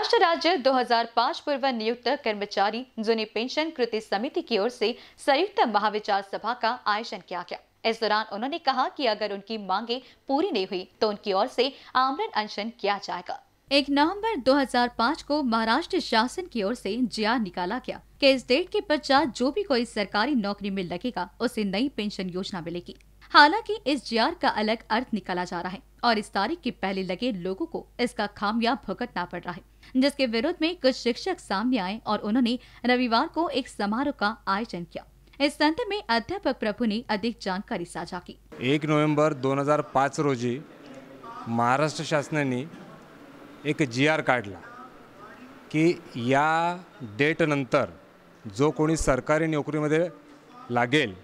महाराष्ट्र राज्य 2005 पूर्व नियुक्त कर्मचारी जुनी पेंशन कृति समिति की ओर से संयुक्त महाविचार सभा का आयोजन किया गया इस दौरान उन्होंने कहा कि अगर उनकी मांगे पूरी नहीं हुई तो उनकी ओर से आमरण अनशन किया जाएगा एक नवंबर 2005 को महाराष्ट्र शासन की ओर से जिया निकाला गया कि इस डेट के पश्चात जो भी कोई सरकारी नौकरी में लगेगा उसे नई पेंशन योजना मिलेगी हालांकि इस जीआर का अलग अर्थ निकाला जा रहा है और इस तारीख के पहले लगे लोगों को इसका खामिया भुगतना पड़ रहा है जिसके विरोध में कुछ शिक्षक सामने आए और उन्होंने रविवार को एक समारोह का आयोजन किया इस संदर्भ में अध्यापक प्रभु ने अधिक जानकारी साझा की एक नवम्बर 2005 रोजी महाराष्ट्र ने एक जी आर कि की या नंतर जो कोणी सरकारी नोकरीमध्ये लागेल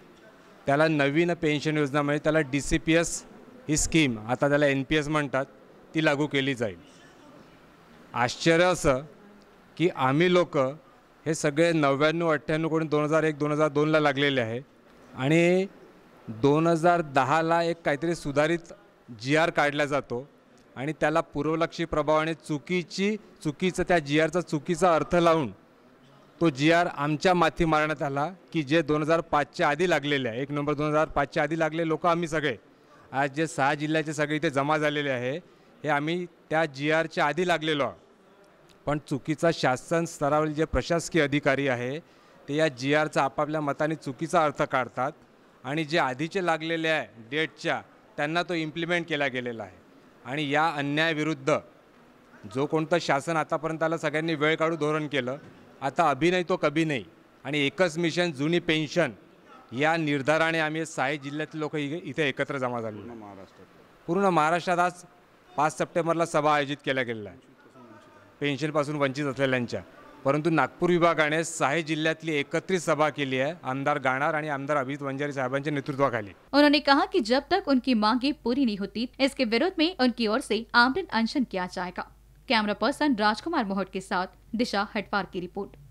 त्याला नवीन पेन्शन योजना म्हणजे त्याला डी सी पी एस ही स्कीम आता त्याला एन पी एस म्हणतात ती लागू केली जाईल आश्चर्य असं की आम्ही लोक हे सगळे नव्याण्णव अठ्ठ्याण्णव कोणी दोन हजार एक दोन हजार दोनला लागलेले आहे आणि दोन हजार दहाला एक काहीतरी सुधारित जी आर काढला जातो आणि त्याला पूर्वलक्षी प्रभावाने चुकीची चुकीचं त्या जी आरचा चुकीचा अर्थ लावून तो जी आर आमच्या माथी मारण्यात आला की जे दोन हजार पाचच्या आधी लागलेले आहे एक नंबर दोन हजार पाचच्या आधी लागले लोक आम्ही सगळे आज जे सहा जिल्ह्याचे सगळे इथे जमा झालेले आहे हे आम्ही त्या जी आरच्या आधी लागलेलो आहोत पण चुकीचा शासन स्तरावरील जे प्रशासकीय अधिकारी आहे ते या जी आरचा आपापल्या मताने चुकीचा अर्थ काढतात आणि जे आधीचे लागलेले आहे डेटच्या त्यांना तो इम्प्लिमेंट केला गेलेला आहे आणि या अन्यायाविरुद्ध जो कोणतं शासन आतापर्यंत आलं सगळ्यांनी वेळ काढून धोरण केलं आता अभिनय तो कभी नाही आणि एकच मिशन जुनी पेन्शन या निर्धाराने आम्ही साहे जिल्ह्यातले लोक इथे एकत्र जमा झालो पूर्ण महाराष्ट्रात आज पाच सप्टेंबरला सभा आयोजित केल्या गेलेल्या आहे पेन्शनपासून वंचित असलेल्यांच्या परंतु नागपूर विभागाने साहे जिल्ह्यातली एकत्रित सभा केली आहे आमदार गाणार आणि आमदार अभित वंजारी साहेबांच्या नेतृत्वाखाली उन्होंने कहा कि जब तक उनकी मांगे पूरी नहीं होती इसके विरोध में उनकी ओर से आमरण अनशन किया जाएगा कैमरा पर्सन राजकुमार मोहट के साथ दिशा हटवार की रिपोर्ट